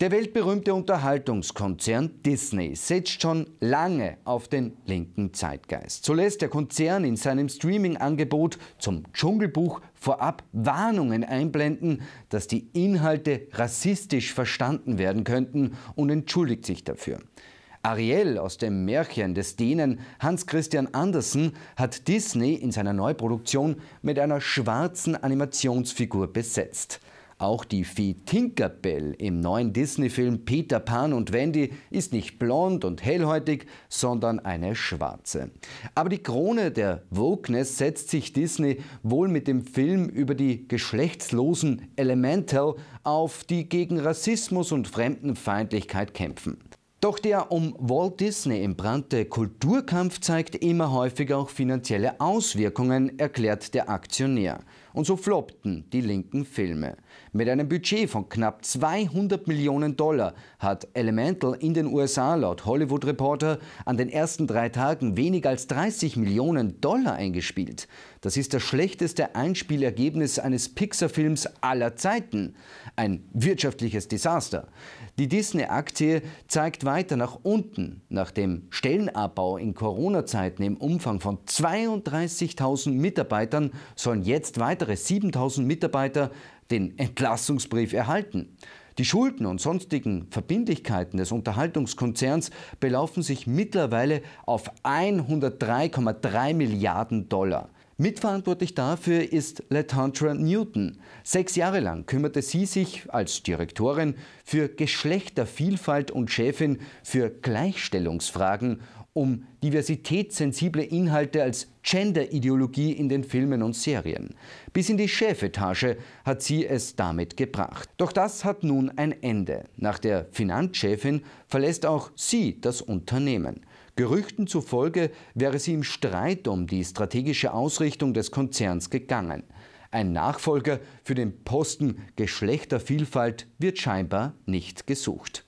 Der weltberühmte Unterhaltungskonzern Disney setzt schon lange auf den linken Zeitgeist. So lässt der Konzern in seinem Streaming-Angebot zum Dschungelbuch vorab Warnungen einblenden, dass die Inhalte rassistisch verstanden werden könnten und entschuldigt sich dafür. Ariel aus dem Märchen des Dänen Hans Christian Andersen hat Disney in seiner Neuproduktion mit einer schwarzen Animationsfigur besetzt. Auch die Fee Tinkerbell im neuen Disney-Film Peter Pan und Wendy ist nicht blond und hellhäutig, sondern eine schwarze. Aber die Krone der Wokeness setzt sich Disney wohl mit dem Film über die geschlechtslosen Elemental auf, die gegen Rassismus und Fremdenfeindlichkeit kämpfen. Doch der um Walt Disney entbrannte Kulturkampf zeigt immer häufiger auch finanzielle Auswirkungen, erklärt der Aktionär. Und so floppten die linken Filme. Mit einem Budget von knapp 200 Millionen Dollar hat Elemental in den USA laut Hollywood Reporter an den ersten drei Tagen weniger als 30 Millionen Dollar eingespielt. Das ist das schlechteste Einspielergebnis eines Pixar-Films aller Zeiten. Ein wirtschaftliches Desaster. Die Disney-Aktie zeigt weiter nach unten. Nach dem Stellenabbau in Corona-Zeiten im Umfang von 32.000 Mitarbeitern sollen jetzt weitere weitere 7000 Mitarbeiter den Entlassungsbrief erhalten. Die Schulden und sonstigen Verbindlichkeiten des Unterhaltungskonzerns belaufen sich mittlerweile auf 103,3 Milliarden Dollar. Mitverantwortlich dafür ist Letantra Newton. Sechs Jahre lang kümmerte sie sich als Direktorin für Geschlechtervielfalt und Chefin für Gleichstellungsfragen um diversitätssensible Inhalte als Genderideologie in den Filmen und Serien. Bis in die Chefetage hat sie es damit gebracht. Doch das hat nun ein Ende. Nach der Finanzchefin verlässt auch sie das Unternehmen. Gerüchten zufolge wäre sie im Streit um die strategische Ausrichtung des Konzerns gegangen. Ein Nachfolger für den Posten Geschlechtervielfalt wird scheinbar nicht gesucht.